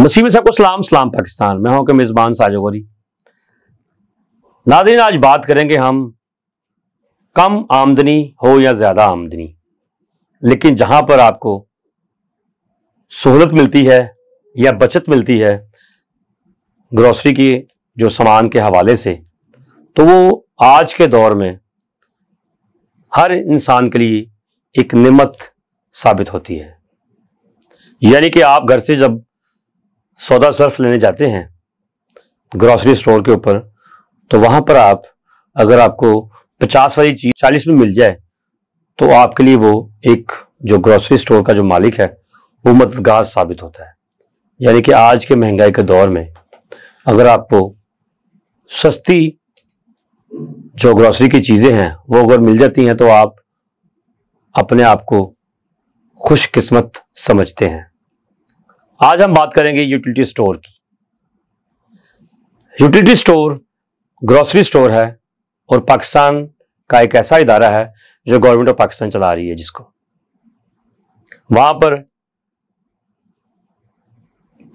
मसीह में सबको सलाम सलाम पाकिस्तान मैं हूं हाँ, के मेज़बान साजोगरी नाजरीन आज बात करेंगे हम कम आमदनी हो या ज़्यादा आमदनी लेकिन जहां पर आपको सहूलत मिलती है या बचत मिलती है ग्रोसरी की जो सामान के हवाले से तो वो आज के दौर में हर इंसान के लिए एक निमत साबित होती है यानी कि आप घर से जब सौदा सर्फ लेने जाते हैं ग्रॉसरी स्टोर के ऊपर तो वहाँ पर आप अगर आपको पचास वाली चीज़ चालीस में मिल जाए तो आपके लिए वो एक जो ग्रॉसरी स्टोर का जो मालिक है वो मददगार साबित होता है यानी कि आज के महंगाई के दौर में अगर आपको सस्ती जो ग्रॉसरी की चीज़ें हैं वो अगर मिल जाती हैं तो आप अपने आप को खुशकिस्मत समझते हैं आज हम बात करेंगे यूटिलिटी स्टोर की यूटिलिटी स्टोर ग्रोसरी स्टोर है और पाकिस्तान का एक ऐसा इदारा है जो गवर्नमेंट ऑफ पाकिस्तान चला रही है जिसको वहां पर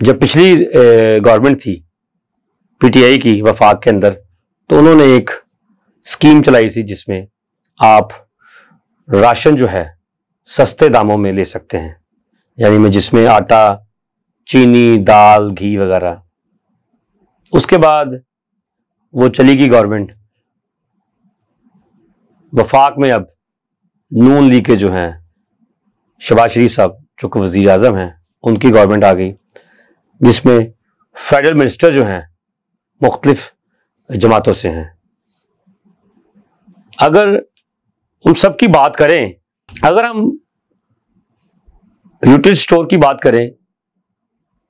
जब पिछली गवर्नमेंट थी पीटीआई की वफाक के अंदर तो उन्होंने एक स्कीम चलाई थी जिसमें आप राशन जो है सस्ते दामों में ले सकते हैं यानी मैं जिसमें आटा चीनी दाल घी वगैरह उसके बाद वो चली गई गवर्नमेंट वफाक में अब नून ली के जो हैं शबाज शरीफ साहब जो कि वजीर अजम हैं उनकी गवर्नमेंट आ गई जिसमें फेडरल मिनिस्टर जो हैं मुख्तलिफ जमातों से हैं अगर उन सब की बात करें अगर हम यूटिल स्टोर की बात करें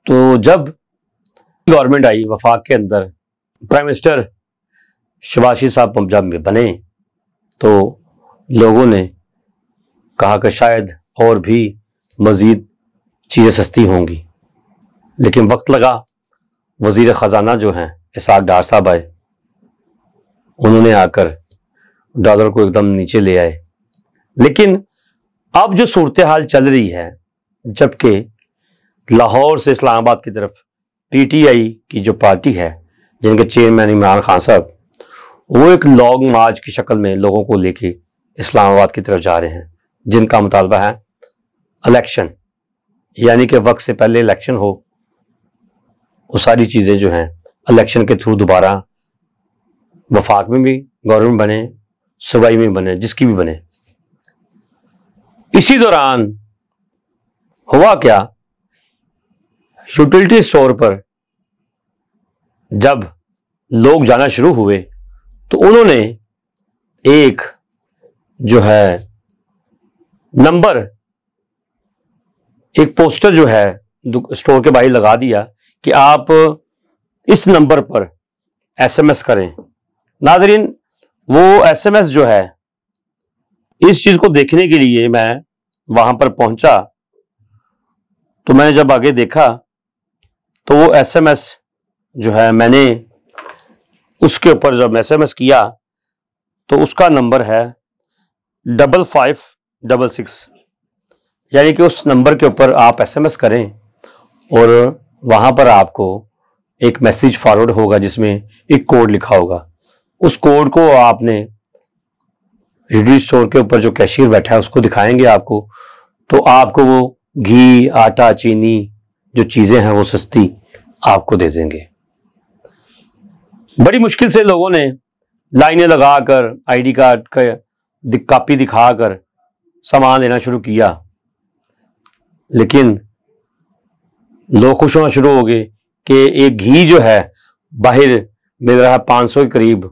तो जब गवर्नमेंट आई वफाक के अंदर प्राइम मिनिस्टर शबाशी साहब पंजाब में बने तो लोगों ने कहा कि शायद और भी मज़ीद चीज़ें सस्ती होंगी लेकिन वक्त लगा वज़ी ख़जाना जो हैं इसाक डार साहब आए उन्होंने आकर डॉलर को एकदम नीचे ले आए लेकिन अब जो सूरत हाल चल रही है जबकि लाहौर से इस्लामाबाद की तरफ पीटीआई की जो पार्टी है जिनके चेयरमैन इमरान खान साहब वो एक लॉन्ग मार्च की शक्ल में लोगों को लेके इस्लामाबाद की तरफ जा रहे हैं जिनका मुतालबा है इलेक्शन यानी कि वक्त से पहले इलेक्शन हो वो सारी चीज़ें जो हैं इलेक्शन के थ्रू दोबारा वफाक में भी गवर्नमेंट बने सूबाई में बने जिसकी भी बने इसी दौरान हुआ क्या यूटिलिटी स्टोर पर जब लोग जाना शुरू हुए तो उन्होंने एक जो है नंबर एक पोस्टर जो है स्टोर के बाहर लगा दिया कि आप इस नंबर पर एसएमएस करें नाजरीन वो एसएमएस जो है इस चीज को देखने के लिए मैं वहां पर पहुंचा तो मैंने जब आगे देखा तो वो एसएमएस जो है मैंने उसके ऊपर जब एसएमएस किया तो उसका नंबर है डबल फाइव डबल सिक्स यानी कि उस नंबर के ऊपर आप एसएमएस करें और वहाँ पर आपको एक मैसेज फॉरवर्ड होगा जिसमें एक कोड लिखा होगा उस कोड को आपने रिड्यूस स्टोर के ऊपर जो कैशियर बैठा है उसको दिखाएंगे आपको तो आपको वो घी आटा चीनी जो चीज़ें हैं वो सस्ती आपको दे देंगे बड़ी मुश्किल से लोगों ने लाइनें लगाकर आईडी कार्ड का दिक, कापी दिखाकर सामान लेना शुरू किया लेकिन लोग खुश होना शुरू हो गए कि एक घी जो है बाहर मिल रहा है पाँच सौ के करीब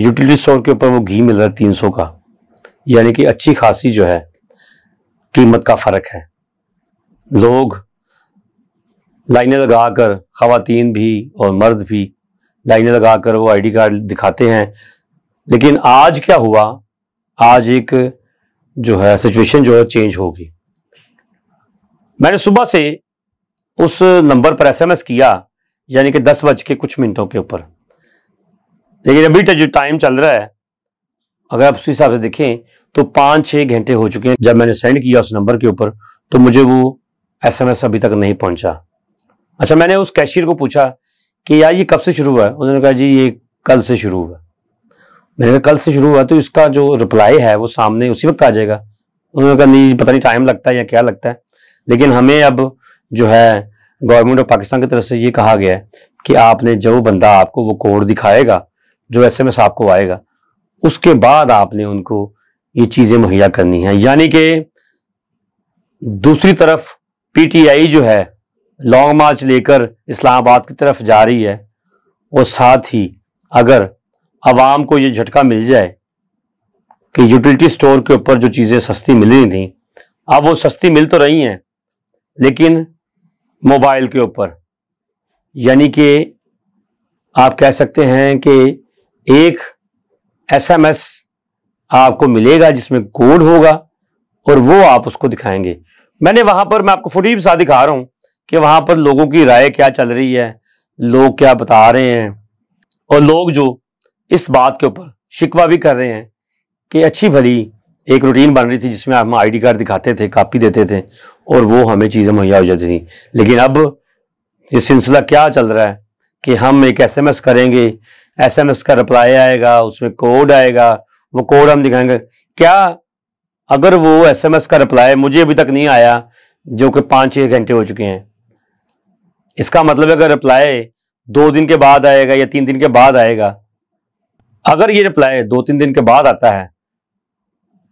यूटिलिटी स्टोर के ऊपर वो घी मिल रहा है तीन सौ का यानी कि अच्छी खासी जो है कीमत का फ़र्क है लोग लाइनें लगा कर ख़वातीन भी और मर्द भी लाइनें लगा कर वो आईडी कार्ड दिखाते हैं लेकिन आज क्या हुआ आज एक जो है सिचुएशन जो है चेंज होगी मैंने सुबह से उस नंबर पर एसएमएस किया यानी कि दस बज के कुछ मिनटों के ऊपर लेकिन अभी तो जो टाइम चल रहा है अगर आप उस हिसाब से देखें तो पाँच छः घंटे हो चुके हैं जब मैंने सेंड किया उस नंबर के ऊपर तो मुझे वो एसएमएस अभी तक नहीं पहुंचा अच्छा मैंने उस कैशियर को पूछा कि यार ये कब से शुरू हुआ है उन्होंने कहा जी ये कल से शुरू हुआ मैंने कहा कल से शुरू हुआ तो इसका जो रिप्लाई है वो सामने उसी वक्त आ जाएगा उन्होंने कहा नहीं पता नहीं टाइम लगता है या क्या लगता है लेकिन हमें अब जो है गवर्नमेंट ऑफ पाकिस्तान की तरफ से ये कहा गया है कि आपने जो बंदा आपको वो कोड दिखाएगा जो एस एम एस आपको आएगा उसके बाद आपने उनको ये चीज़ें मुहैया करनी है यानी कि दूसरी तरफ पीटीआई जो है लॉन्ग मार्च लेकर इस्लामाबाद की तरफ जा रही है और साथ ही अगर आवाम को ये झटका मिल जाए कि यूटिलिटी स्टोर के ऊपर जो चीज़ें सस्ती मिल रही थी अब वो सस्ती मिल तो रही हैं लेकिन मोबाइल के ऊपर यानी कि आप कह सकते हैं कि एक एसएमएस आपको मिलेगा जिसमें कोड होगा और वो आप उसको दिखाएंगे मैंने वहाँ पर मैं आपको फुटेज साथ दिखा रहा हूँ कि वहां पर लोगों की राय क्या चल रही है लोग क्या बता रहे हैं और लोग जो इस बात के ऊपर शिकवा भी कर रहे हैं कि अच्छी भली एक रूटीन बन रही थी जिसमें हम आईडी कार्ड दिखाते थे कापी देते थे और वो हमें चीज़ें मुहैया हो जाती थी लेकिन अब ये सिलसिला क्या चल रहा है कि हम एक एसएमएस करेंगे एसएमएस का रिप्लाई आएगा उसमें कोड आएगा वो कोड हम दिखाएंगे क्या अगर वो एसएमएस का रिप्लाई मुझे अभी तक नहीं आया जो कि पाँच छः घंटे हो चुके हैं इसका मतलब अगर रिप्लाई दो दिन के बाद आएगा या तीन दिन के बाद आएगा अगर ये रिप्लाई दो तीन दिन के बाद आता है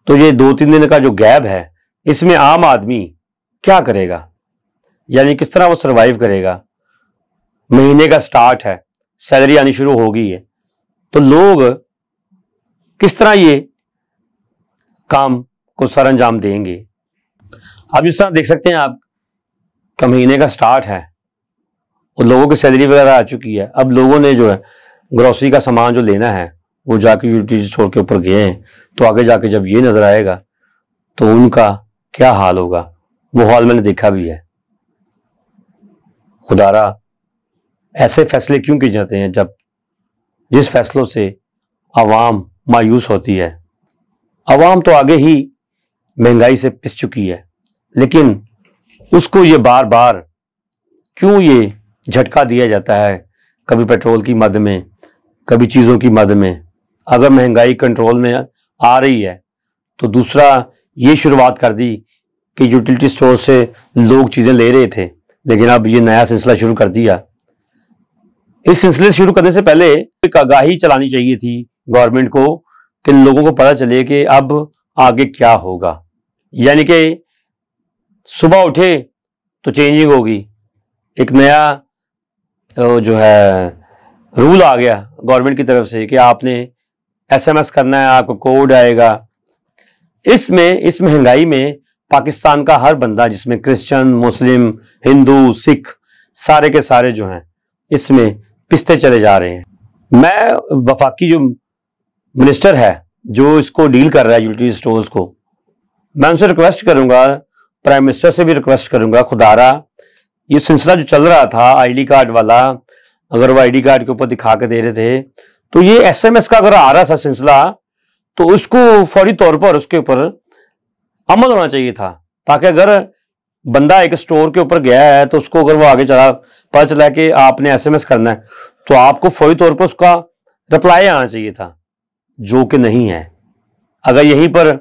तो ये दो तीन दिन का जो गैप है इसमें आम आदमी क्या करेगा यानी किस तरह वो सरवाइव करेगा महीने का स्टार्ट है सैलरी आनी शुरू हो गई है तो लोग किस तरह ये काम को सर अंजाम देंगे आप जिस तरह देख सकते हैं आप महीने का स्टार्ट है और लोगों की सैलरी वगैरह आ चुकी है अब लोगों ने जो है ग्रोसरी का सामान जो लेना है वो जाके यूटिलिटी स्टोर के ऊपर गए हैं तो आगे जाके जब ये नज़र आएगा तो उनका क्या हाल होगा वो हाल मैंने देखा भी है खुदारा ऐसे फैसले क्यों किए जाते हैं जब जिस फैसलों से आवाम मायूस होती है आवाम तो आगे ही महंगाई से पिस चुकी है लेकिन उसको ये बार बार क्यों ये झटका दिया जाता है कभी पेट्रोल की मद में कभी चीज़ों की मद में अगर महंगाई कंट्रोल में आ रही है तो दूसरा ये शुरुआत कर दी कि यूटिलिटी स्टोर से लोग चीज़ें ले रहे थे लेकिन अब ये नया सिलसिला शुरू कर दिया इस सिलसिले शुरू करने से पहले एक आगाही चलानी चाहिए थी गवर्नमेंट को कि लोगों को पता चले कि अब आगे क्या होगा यानी कि सुबह उठे तो चेंजिंग होगी एक नया जो है रूल आ गया गवर्नमेंट की तरफ से कि आपने एसएमएस करना है आपको कोड आएगा इसमें इस महंगाई में पाकिस्तान का हर बंदा जिसमें क्रिश्चियन मुस्लिम हिंदू सिख सारे के सारे जो हैं इसमें पिसते चले जा रहे हैं मैं वफाकी जो मिनिस्टर है जो इसको डील कर रहा है यूटिलिटी स्टोर्स को मैं उनसे रिक्वेस्ट करूंगा प्राइम मिनिस्टर से भी रिक्वेस्ट करूंगा खुदारा ये सिलसिला जो चल रहा था आईडी कार्ड वाला अगर वो आईडी कार्ड के ऊपर दिखा के दे रहे थे तो ये एसएमएस का अगर आ रहा था सिलसिला तो उसको फौरी तौर पर उसके ऊपर अमल होना चाहिए था ताकि अगर बंदा एक स्टोर के ऊपर गया है तो उसको अगर वो आगे चला पता चला कि आपने एसएमएस करना है तो आपको फौरी तौर पर उसका रिप्लाई आना चाहिए था जो कि नहीं है अगर यहीं पर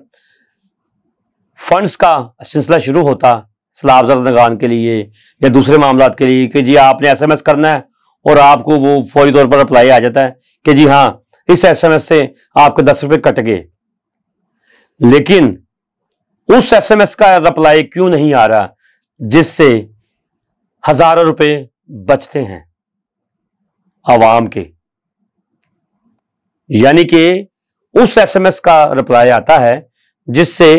फंड्स का सिलसिला शुरू होता सलाह जदगान के लिए या दूसरे मामला के लिए कि जी आपने एस एम एस करना है और आपको वो फौरी तौर पर अप्लाई आ जाता है कि जी हाँ इस एस एम एस से आपके दस रुपये कट गए लेकिन उस एस एम एस का अप्लाई क्यों नहीं आ रहा जिससे हजारों रुपए बचते हैं आवाम के यानी कि उस एसएमएस का रिप्लाई आता है जिससे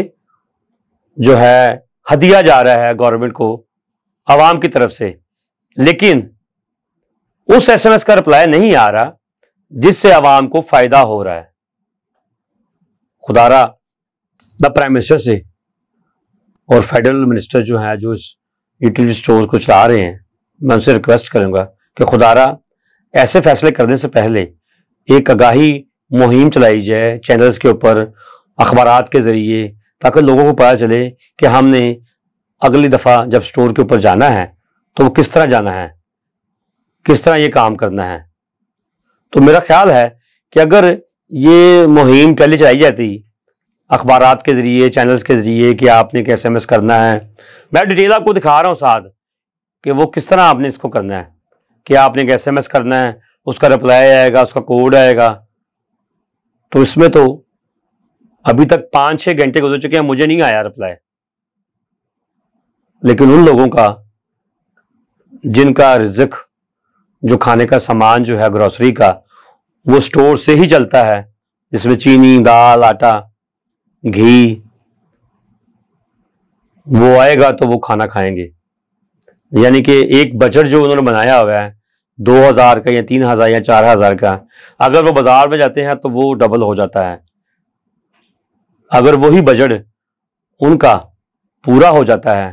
जो है हदिया जा रहा है गवर्नमेंट को आवाम की तरफ से लेकिन उस एसएमएस का रिप्लाई नहीं आ रहा जिससे आवाम को फायदा हो रहा है खुदारा द प्राइम मिनिस्टर से और फेडरल मिनिस्टर जो है जो इस यूटिलिटी स्टोर को चला रहे हैं मैं उनसे रिक्वेस्ट करूंगा कि खुदारा ऐसे फैसले करने से पहले एक आगाही मुहिम चलाई जाए चैनल्स के ऊपर अखबार के ज़रिए ताकि लोगों को पता चले कि हमने अगली दफ़ा जब स्टोर के ऊपर जाना है तो वो किस तरह जाना है किस तरह ये काम करना है तो मेरा ख्याल है कि अगर ये मुहिम पहले चलाई जाती अखबार के ज़रिए चैनल्स के ज़रिए कि आपने कैसे एम करना है मैं डिटेल आपको दिखा रहा हूँ साथ कि वो किस तरह आपने इसको करना है कि आपने कैसे एम करना है उसका रिप्लाई आएगा उसका कोड आएगा तो इसमें तो अभी तक पांच छह घंटे गुजर चुके हैं मुझे नहीं आया रिप्लाई लेकिन उन लोगों का जिनका रिजक जो खाने का सामान जो है ग्रोसरी का वो स्टोर से ही चलता है जिसमें चीनी दाल आटा घी वो आएगा तो वो खाना खाएंगे यानी कि एक बजट जो उन्होंने बनाया हुआ है दो हज़ार का या तीन हज़ार या चार हज़ार का अगर वो बाज़ार में जाते हैं तो वो डबल हो जाता है अगर वही बजट उनका पूरा हो जाता है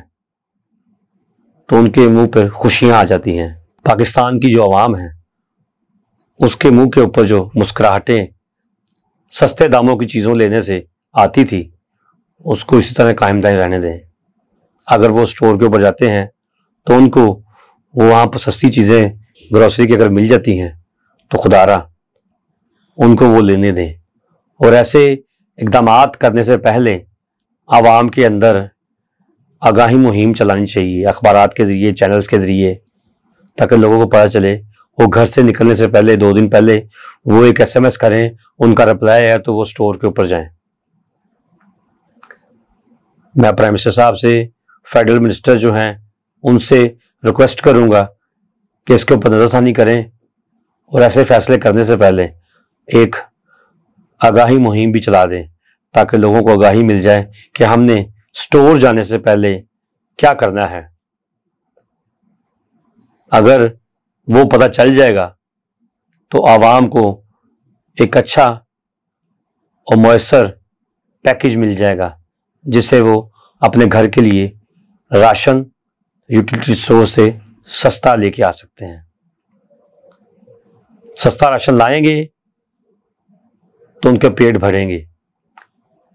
तो उनके मुंह पर खुशियां आ जाती हैं पाकिस्तान की जो आवाम है उसके मुंह के ऊपर जो मुस्कुराहटें सस्ते दामों की चीज़ों लेने से आती थी उसको इसी तरह कायम कायमदाई रहने दें अगर वो स्टोर के ऊपर जाते हैं तो उनको वहाँ पर सस्ती चीज़ें ग्रॉसरी की अगर मिल जाती हैं तो खुदारा उनको वो लेने दें और ऐसे इकदाम करने से पहले आवाम के अंदर आगाही मुहिम चलानी चाहिए अखबार के ज़रिए चैनल्स के ज़रिए ताकि लोगों को पता चले वो घर से निकलने से पहले दो दिन पहले वो एक एसएमएस करें उनका रिप्लाई है तो वो स्टोर के ऊपर जाएं मैं प्राइम मिनिस्टर साहब से फेडरल मिनिस्टर जो हैं उनसे रिक्वेस्ट करूंगा कि इसके ऊपर नज़रसानी करें और ऐसे फैसले करने से पहले एक आगाही मुहिम भी चला दें ताकि लोगों को आगाही मिल जाए कि हमने स्टोर जाने से पहले क्या करना है अगर वो पता चल जाएगा तो आवाम को एक अच्छा और मैसर पैकेज मिल जाएगा जिससे वो अपने घर के लिए राशन यूटिलिटी स्टोर से सस्ता लेके आ सकते हैं सस्ता राशन लाएंगे तो उनके पेट भरेंगे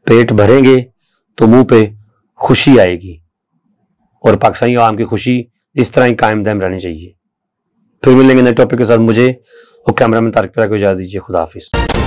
पेट भरेंगे तो मुंह पे खुशी आएगी और पाकिस्तानी आवाम की खुशी इस तरह ही कायम दायम रहनी चाहिए फिर मिलेंगे नए टॉपिक के साथ मुझे और कैमरा मैन तारक को इजाज़ दीजिए खुदाफिज़